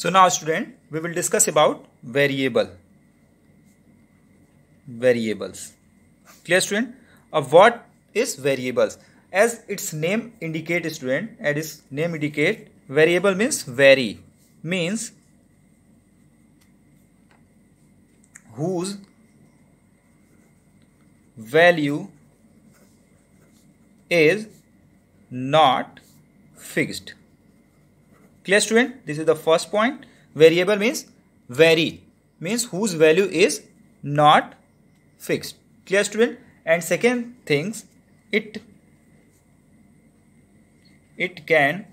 So now student, we will discuss about variable. Variables. Clear student? Of what is variables? As its name indicate student, as its name indicate, variable means vary, means whose value is not fixed clear student this is the first point variable means vary means whose value is not fixed clear student and second things it it can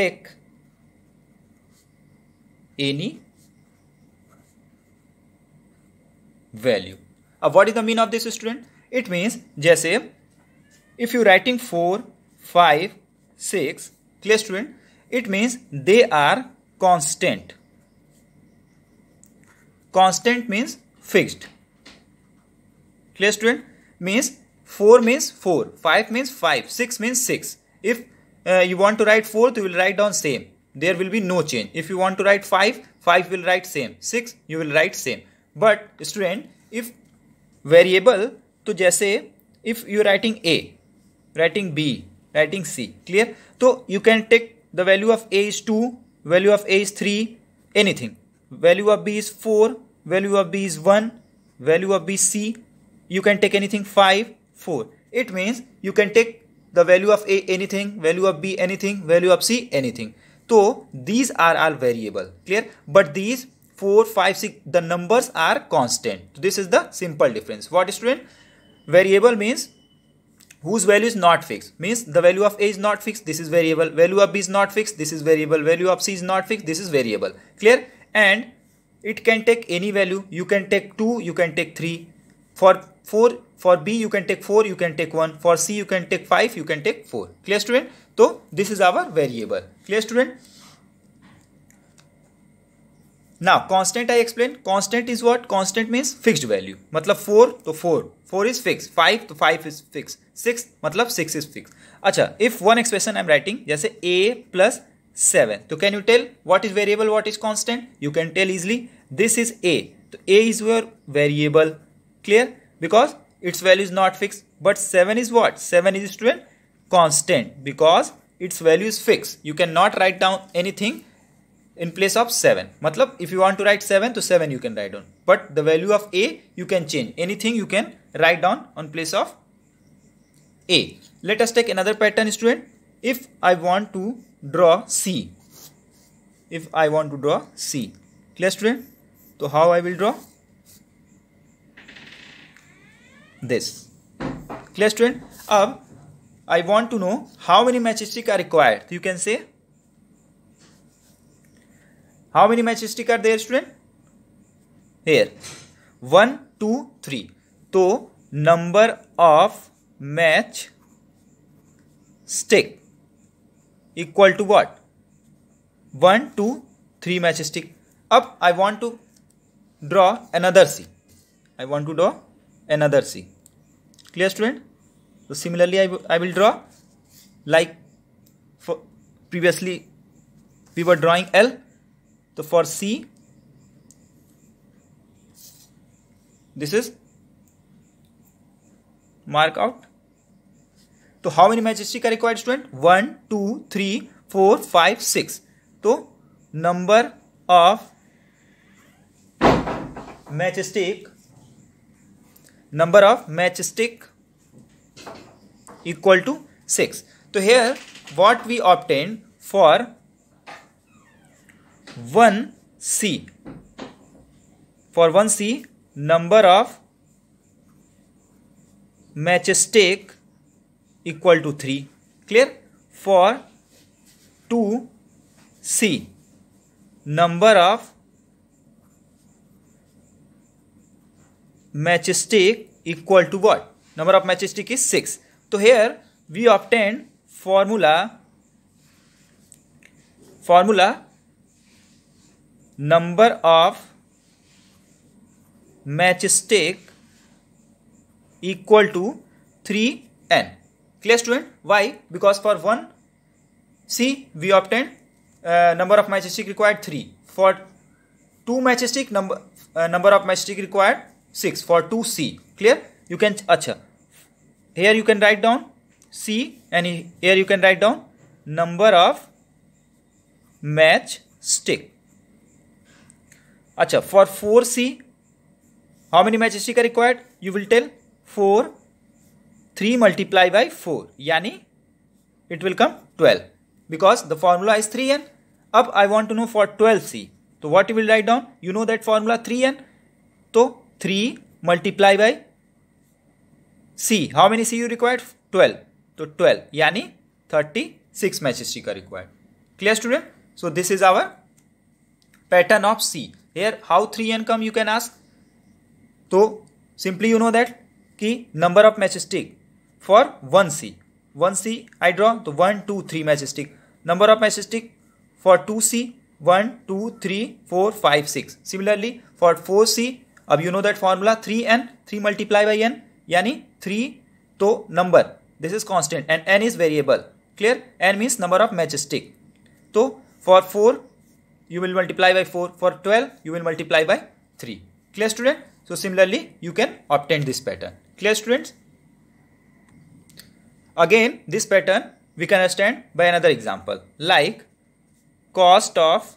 take any value uh, what is the mean of this student it means just if you writing 4 5 6 clear student it means they are constant constant means fixed clear student means 4 means 4 5 means 5 6 means 6 if uh, you want to write 4 you will write down same there will be no change if you want to write 5 5 will write same 6 you will write same but student if variable तो if you're writing a writing b writing C. Clear? So you can take the value of A is 2, value of A is 3, anything. Value of B is 4, value of B is 1, value of B is C. You can take anything 5, 4. It means you can take the value of A anything, value of B anything, value of C anything. So these are all variable. Clear? But these 4, 5, 6, the numbers are constant. This is the simple difference. What is student? Variable means whose value is not fixed means the value of a is not fixed this is variable value of b is not fixed this is variable value of c is not fixed this is variable clear and it can take any value you can take 2 you can take 3 for 4 for b you can take 4 you can take 1 for c you can take 5 you can take 4 clear student so this is our variable clear student now constant I explain constant is what constant means fixed value मतलब 4 तो 4 four is fix five तो five is fix six मतलब six is fix अच्छा if one expression I am writing जैसे a plus seven तो can you tell what is variable what is constant you can tell easily this is a तो a is your variable clear because its value is not fixed but 7 is what 7 is student constant because its value is fixed you cannot write down anything in place of 7 matlab if you want to write 7 to 7 you can write down but the value of a you can change anything you can write down on place of a let us take another pattern student if i want to draw c if i want to draw c clear student so how i will draw this clear student Now I want to know how many matchstick are required. You can say how many matchstick are there student? Here. 1, 2, 3. So number of match stick equal to what? 1, 2, 3 matchstick. Up I want to draw another C. I want to draw another C. Clear student? So similarly I, I will draw like for previously we were drawing L तो for C this is mark out तो how many matchstick का required student one two three four five six तो number of match stick number of match stick equal to six तो here what we obtain for one C for one C number of match stick equal to three clear for two C number of match stick equal to what number of match stick is six तो here we obtain formula formula number of matchstick equal to 3n clear student why because for one see we obtained uh, number of matchstick required 3 for two matchstick number uh, number of matchstick required 6 for 2c clear you can acha here you can write down c and here you can write down number of match stick अच्छा for four C how many match stick का required you will tell four three multiply by four यानी it will come twelve because the formula is three n अब I want to know for twelve C तो what you will write down you know that formula three n तो three multiply by C how many C you required twelve तो twelve यानी thirty six match सी का required clear student so this is our pattern of C here how three n come you can ask तो simply you know that कि number of match stick for one C one C I draw तो one two three match stick number of match stick for two C one two three four five six similarly for four C अब you know that formula three n three multiply by N यानी three तो number this is constant and n is variable clear n means number of match stick तो for four you will multiply by 4. For 12, you will multiply by 3. Clear student? So similarly, you can obtain this pattern. Clear students? Again, this pattern we can understand by another example. Like cost of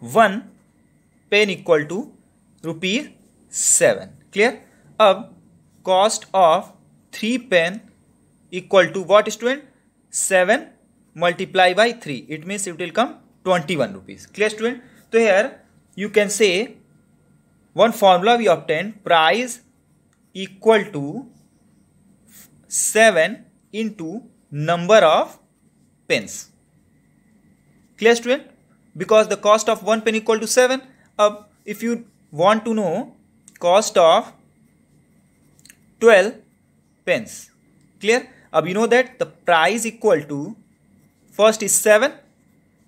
1 pen equal to rupee 7. Clear? of cost of 3 pen equal to what student? 7 multiply by 3. It means it will come 21 rupees. Clear student? So here you can say one formula we obtain price equal to 7 into number of pens. Clear student? Because the cost of one pen equal to 7. Uh, if you want to know cost of 12 pens. Clear? Now uh, you know that the price equal to first is 7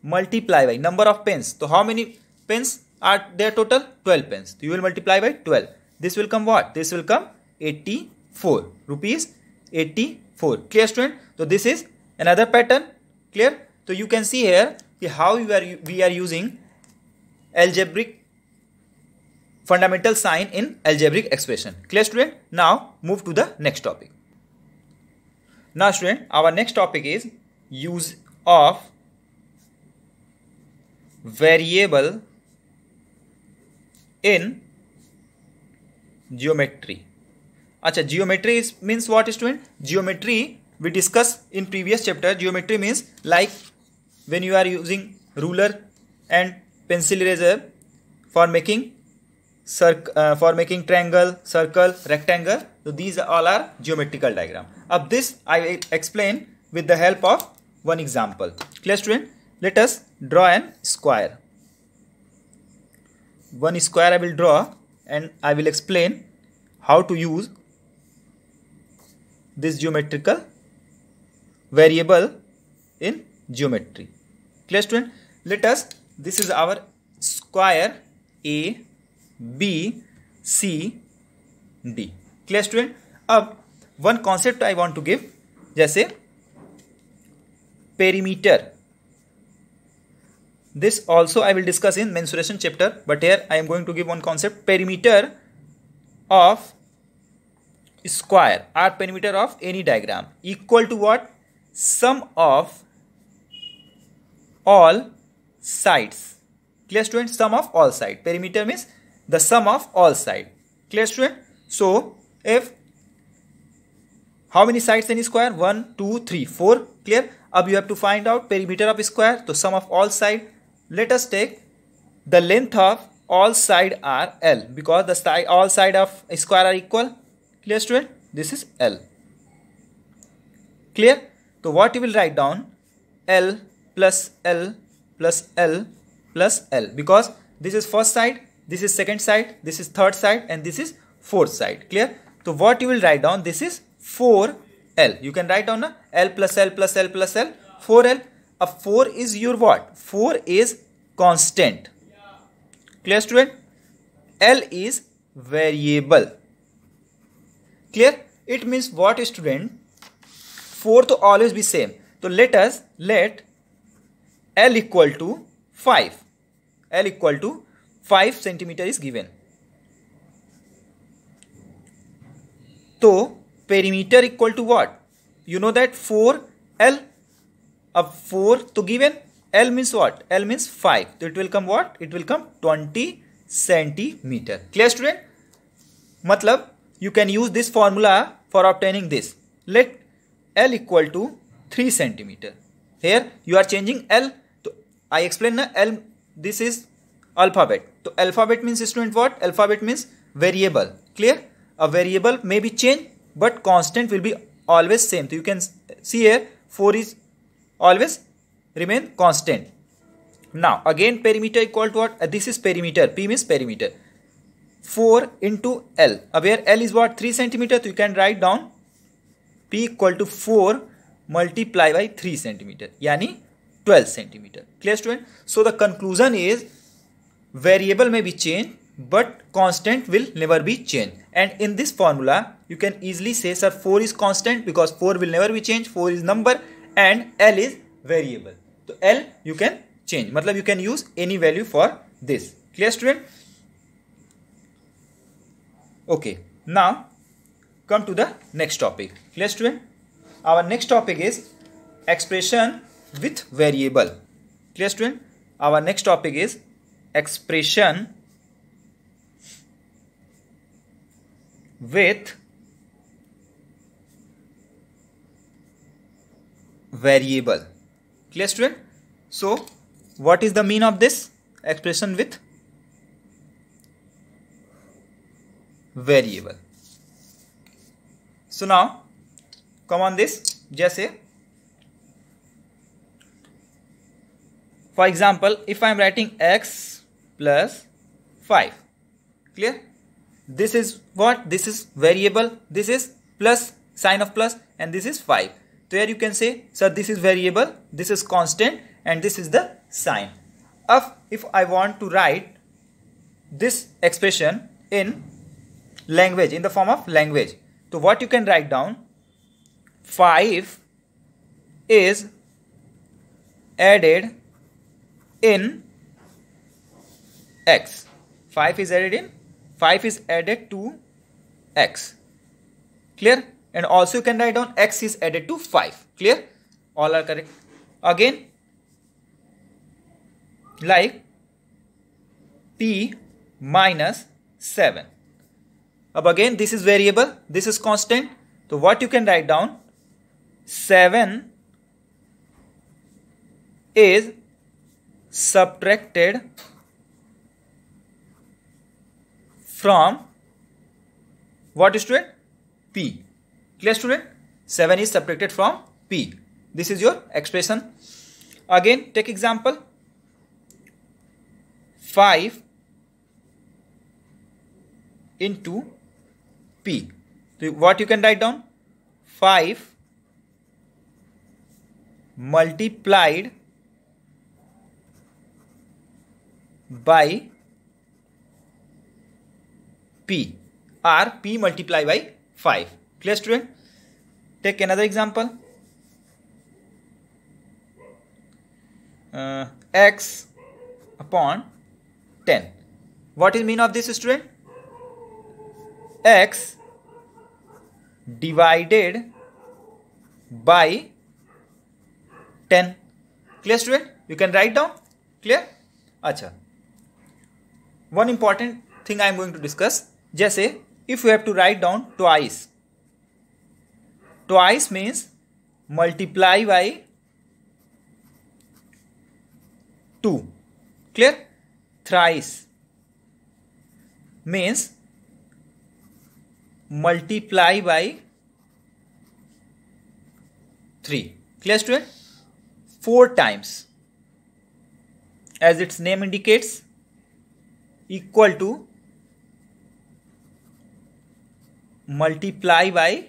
multiply by number of pens. So how many pens are there total? 12 pens. So you will multiply by 12. This will come what? This will come 84 rupees 84. Clear student? So this is another pattern. Clear? So you can see here how we are, we are using algebraic fundamental sign in algebraic expression. Clear student? Now move to the next topic. Now student, our next topic is use of variable in geometry अच्छा geometry is means what student geometry we discuss in previous chapter geometry means like when you are using ruler and pencil eraser for making circle for making triangle circle rectangle तो these all are geometrical diagram अब this I explain with the help of one example clear student let's draw an square one square i will draw and i will explain how to use this geometrical variable in geometry clear student let us this is our square a b c d clear student अब one concept I want to give जैसे perimeter This also I will discuss in mensuration chapter, but here I am going to give one concept perimeter of square or perimeter of any diagram equal to what? Sum of all sides. Clear student? Sum of all side. Perimeter means the sum of all side. Clear student? So if how many sides any square? 1, 2, 3, 4. Clear? Ab you have to find out perimeter of square. So sum of all side let us take the length of all side are L because the side all side of square are equal. Clear student? This is L. Clear? So what you will write down L plus L plus L plus L because this is first side, this is second side, this is third side and this is fourth side. Clear? So what you will write down this is 4L. You can write down L plus L plus L plus L 4L a 4 is your what 4 is constant clear student l is variable clear it means what student 4 to always be same so let us let l equal to 5 l equal to 5 centimeter is given so perimeter equal to what you know that 4 l up 4. So given L means what? L means 5. So it will come what? It will come 20 centimeter. Clear student? Matlab, you can use this formula for obtaining this. Let L equal to 3 centimeter. Here you are changing L. So I explained na L. This is alphabet. So alphabet means student what? Alphabet means variable. Clear? A variable may be changed but constant will be always same. So you can see here 4 is always remain constant now again perimeter equal to what this is perimeter p means perimeter 4 into l where l is what 3 centimeter so you can write down p equal to 4 multiply by 3 centimeter yani 12 centimeter clear student so the conclusion is variable may be changed but constant will never be changed and in this formula you can easily say sir 4 is constant because 4 will never be changed 4 is number and l is variable तो l you can change मतलब you can use any value for this clear student okay now come to the next topic clear student our next topic is expression with variable clear student our next topic is expression with variable clear student so what is the mean of this expression with variable so now come on this say. for example if I am writing x plus 5 clear this is what this is variable this is plus sign of plus and this is 5 there you can say sir this is variable this is constant and this is the sign of if i want to write this expression in language in the form of language so what you can write down 5 is added in x 5 is added in 5 is added to x clear and also you can write down x is added to 5 clear all are correct again like p minus 7 Again, this is variable. This is constant. So, what you can write down? Seven is subtracted from what is it? p Clear student? 7 is subtracted from P. This is your expression. Again, take example. 5 into P. So what you can write down? 5 multiplied by P or P multiplied by 5. Clear student take another example x upon ten what is mean of this student x divided by ten clear student you can write down clear अच्छा one important thing I am going to discuss जैसे if you have to write down twice twice means multiply by two clear thrice means multiply by three clear student four times as its name indicates equal to multiply by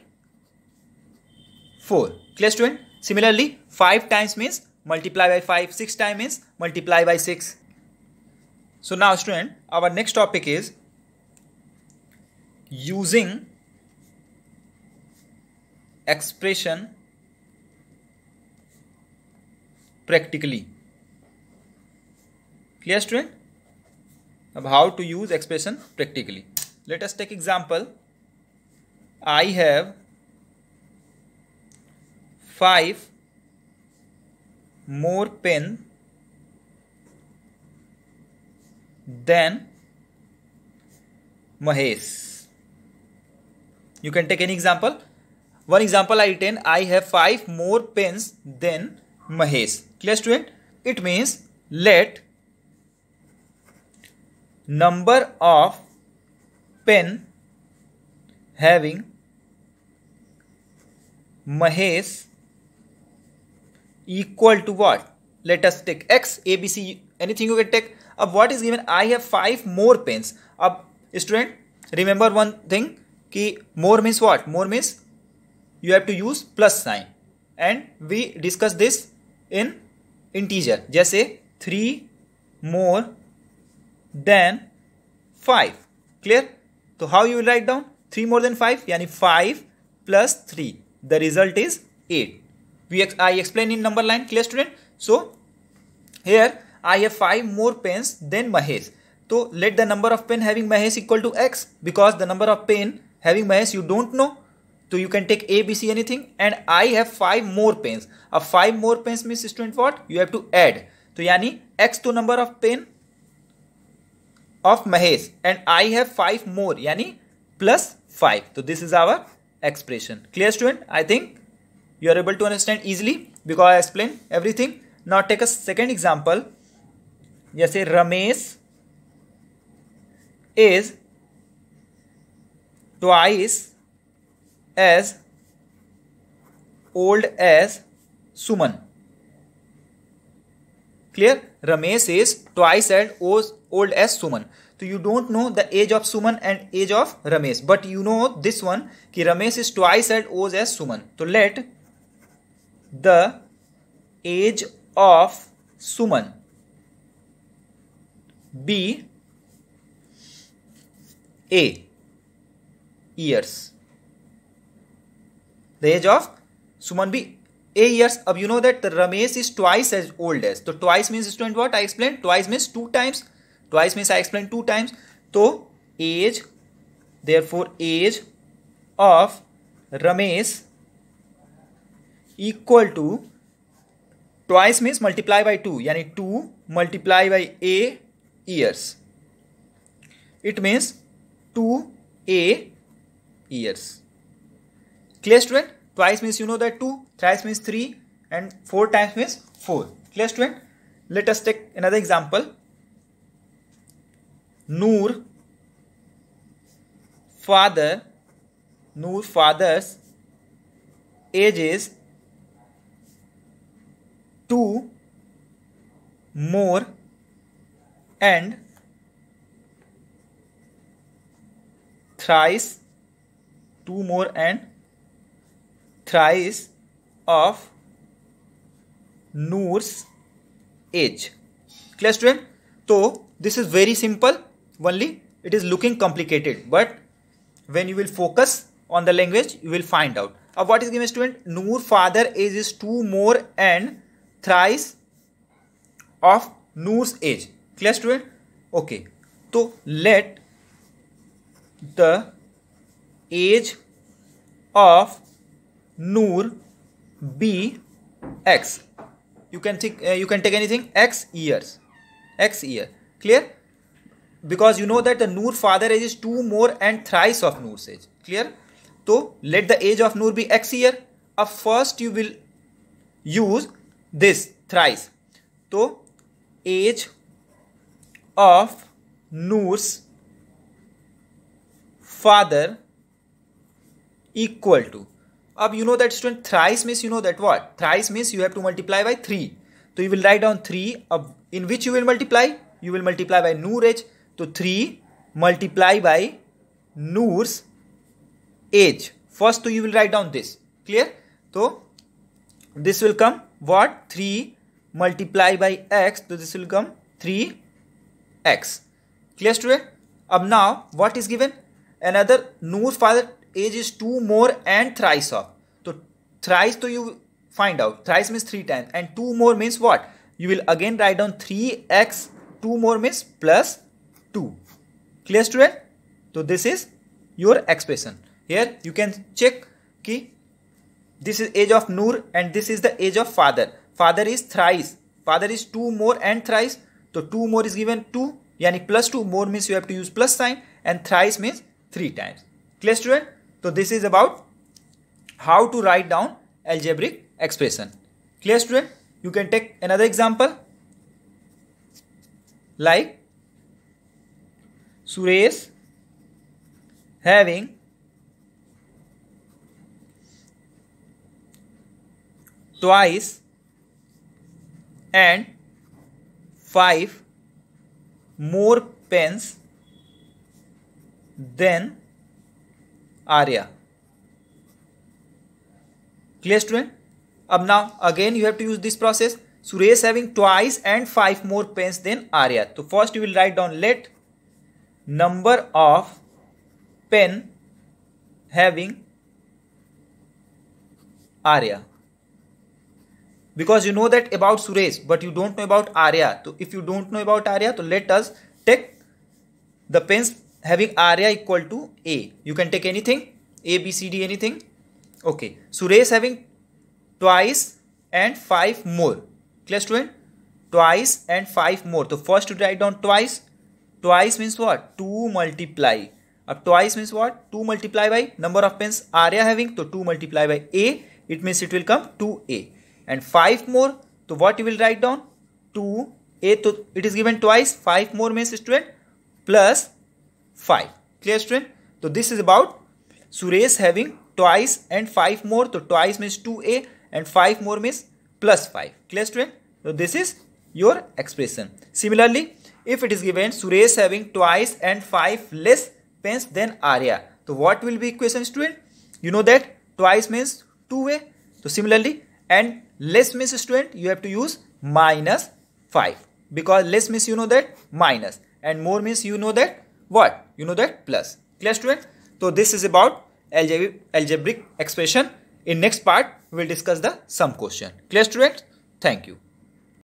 4. Clear student? Similarly, 5 times means multiply by 5, 6 times means multiply by 6. So now student, our next topic is using expression practically. Clear student? Now how to use expression practically. Let us take example. I have 5 more pen than Mahesh. You can take any example. One example I written I have 5 more pens than Mahesh. Clear student? It means let number of pen having Mahesh equal to what? Let us take x, a, b, c, anything you can take. Now what is given? I have five more pens. Now, student, remember one thing. Ki more means what? More means you have to use plus sign. And we discuss this in integer. say 3 more than 5. Clear? So how you will write down? 3 more than 5 yani 5 plus 3. The result is 8 we ex I explain in number line clear student so here I have 5 more pens than Mahesh so let the number of pen having Mahesh equal to x because the number of pen having Mahesh you don't know so you can take A, B, C anything and I have 5 more pens. A 5 more pens means student what? You have to add. So yani x to number of pen of Mahesh and I have 5 more yani plus 5. So this is our expression. Clear student? I think you are able to understand easily because I explain everything. Now take a second example. जैसे Ramesh is twice as old as Suman. Clear? Ramesh is twice as old as Suman. So you don't know the age of Suman and age of Ramesh. But you know this one, ki Ramesh is twice as old as Suman. So let the age of Suman be a years the age of Suman be a years अब you know that Ramesh is twice as old as तो twice means student what I explain twice means two times twice means I explain two times तो as therefore age of Ramesh equal to twice means multiply by two यानी two multiply by a years it means two a years clear student twice means you know that two thrice means three and four times means four clear student let us take another example Noor father Noor's father's age is two more and thrice two more and thrice of Noor's age. Class 12. So this is very simple. Only it is looking complicated, but when you will focus on the language, you will find out. Of what is given student? Noor father age is two more and thrice of Noor's age clear student okay तो let the age of Noor be x you can think you can take anything x years x year clear because you know that the Noor father age is two more and thrice of Noor's age clear तो let the age of Noor be x year अब first you will use this thrice तो age of Noor's father equal to अब you know that student thrice means you know that what thrice means you have to multiply by three तो you will write down three अब in which you will multiply you will multiply by Noor age तो three multiply by Noor's age first तो you will write down this clear तो this will come what 3 multiply by x so this will come 3 x clear to it now what is given another Noor's father age is 2 more and thrice of so thrice to you find out thrice means 3 times and 2 more means what you will again write down 3x 2 more means plus 2 clear to it so this is your expression here you can check ki this is age of Noor and this is the age of father. Father is thrice. Father is two more and thrice. So two more is given two. Yani plus two more means you have to use plus sign and thrice means three times. Clear student? So this is about how to write down algebraic expression. Clear student? You can take another example like Suresh having twice and five more pens than Arya. Clear student? Up now again you have to use this process. Suresh having twice and five more pens than Arya. So first you will write down let number of pen having Arya because you know that about Suresh, but you don't know about Arya. So if you don't know about Arya, so let us take the pens having Arya equal to A. You can take anything, A, B, C, D, anything. Okay. Suresh having twice and five more. Clear student? Twice and five more. So first to write down twice. Twice means what? 2 multiply. Up twice means what? 2 multiply by number of pens Arya having. So 2 multiply by A. It means it will come 2A and 5 more so what you will write down 2 a to it is given twice 5 more means student plus 5 clear student So this is about Suresh having twice and 5 more So twice means 2a and 5 more means plus 5 clear student so this is your expression similarly if it is given Suresh having twice and 5 less pens than Arya so what will be equation student you know that twice means 2a so similarly and less means student you have to use minus 5 because less means you know that minus and more means you know that what you know that plus clear student so this is about algebraic, algebraic expression in next part we'll discuss the sum question clear student. thank you